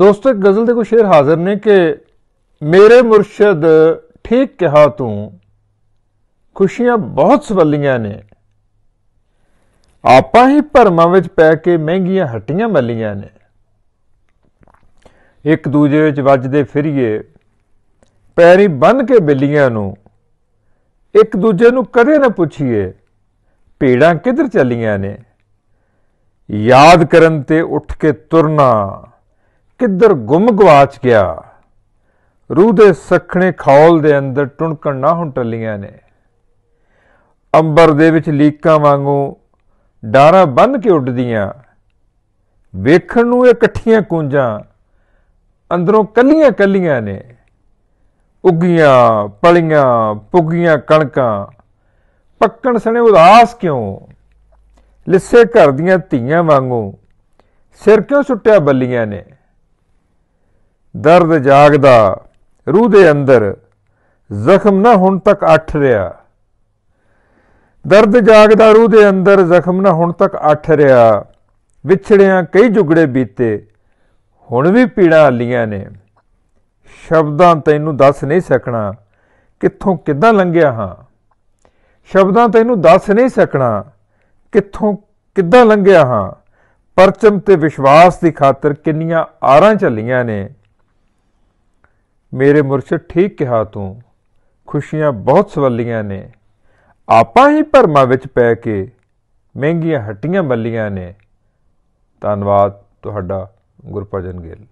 ਦੋਸਤੋ ਇੱਕ ਗਜ਼ਲ ਦੇ ਕੋ ਸ਼ੇਰ ਹਾਜ਼ਰ ਨੇ ਕਿ ਮੇਰੇ ਮੁਰਸ਼ਿਦ ਠੀਕ ਕਿਹਾ ਤੂੰ ਖੁਸ਼ੀਆਂ ਬਹੁਤ ਸਵੱਲੀਆਂ ਨੇ ਆਪਾਂ ਹੀ ਭਰਮਾਂ ਵਿੱਚ ਪੈ ਕੇ ਮਹਿੰਗੀਆਂ ਹੱਟੀਆਂ ਮੱਲੀਆਂ ਨੇ ਇੱਕ ਦੂਜੇ ਵਿੱਚ ਵੱਜਦੇ ਫਿਰੀਏ ਪੈਰੀ ਬੰਨ ਕੇ ਬਿੱਲੀਆਂ ਨੂੰ ਇੱਕ ਦੂਜੇ ਨੂੰ ਕਦੇ ਨਾ ਪੁੱਛੀਏ ਪੀੜਾਂ ਕਿੱਧਰ ਚੱਲੀਆਂ ਨੇ ਯਾਦ ਕਰਨ ਤੇ ਉੱਠ ਕੇ ਤੁਰਨਾ ਕਿੱਧਰ ਗੁੰਮ ਗਵਾਚ ਗਿਆ ਰੂਹ ਦੇ ਸਖਣੇ ਖੌਲ ਦੇ ਅੰਦਰ ਟੁਣਕਣ ਨਾ ਹੁਣ ਟੱਲੀਆਂ ਨੇ ਅੰਬਰ ਦੇ ਵਿੱਚ ਲੀਕਾਂ ਵਾਂਗੂ ਡਾਰਾ ਬੰਨ ਕੇ ਉੱਡਦੀਆਂ ਵੇਖਣ ਨੂੰ ਇਹ ਇਕੱਠੀਆਂ ਕੁੰਜਾਂ ਅੰਦਰੋਂ ਕੱਲੀਆਂ ਕੱਲੀਆਂ ਨੇ ਉੱਗੀਆਂ ਪਲੀਆਂ ਪੁੱਗੀਆਂ ਕਣਕਾਂ ਪੱਕਣ ਸਣੇ ਉਦਾਸ ਕਿਉਂ ਲਿੱਸੇ ਘਰ ਦੀਆਂ ਧੀਆਂ ਵਾਂਗੂ ਸਿਰ ਕਿਉਂ ਸੁੱਟਿਆ ਬੱਲੀਆਂ ਨੇ ਦਰਦ ਜਾਗਦਾ ਰੂਹ ਦੇ ਅੰਦਰ ਜ਼ਖਮ ਨਾ ਹੁਣ ਤੱਕ ਅੱਠ ਰਿਆ ਦਰਦ ਜਾਗਦਾ ਰੂਹ ਦੇ ਅੰਦਰ ਜ਼ਖਮ ਨਾ ਹੁਣ ਤੱਕ ਅੱਠ ਰਿਆ ਵਿਛੜਿਆਂ ਕਈ ਜੁਗੜੇ ਬੀਤੇ ਹੁਣ ਵੀ ਪੀੜਾ ਹੱਲੀਆਂ ਨੇ ਸ਼ਬਦਾਂ ਤੈਨੂੰ ਦੱਸ ਨਹੀਂ ਸਕਣਾ ਕਿੱਥੋਂ ਕਿੱਦਾਂ ਲੰਘਿਆ ਹਾਂ ਸ਼ਬਦਾਂ ਤੈਨੂੰ ਦੱਸ ਨਹੀਂ ਸਕਣਾ ਕਿੱਥੋਂ ਕਿੱਦਾਂ ਲੰਘਿਆ ਹਾਂ ਪਰਚਮ ਤੇ ਵਿਸ਼ਵਾਸ ਦੀ ਖਾਤਰ ਕਿੰਨੀਆਂ ਆਰਾਂ ਚੱਲੀਆਂ ਨੇ ਮੇਰੇ ਮੁਰਸ਼ਿਦ ਠੀਕ ਕਿਹਾ ਤੂੰ ਖੁਸ਼ੀਆਂ ਬਹੁਤ ਸਵੱਲੀਆਂ ਨੇ ਆਪਾਂ ਹੀ ਭਰਮਾਂ ਵਿੱਚ ਪੈ ਕੇ ਮਹਿੰਗੀਆਂ ਹੱਟੀਆਂ ਮੱਲੀਆਂ ਨੇ ਧੰਨਵਾਦ ਤੁਹਾਡਾ ਗੁਰਪ੍ਰਜਨ ਗਿੱਲ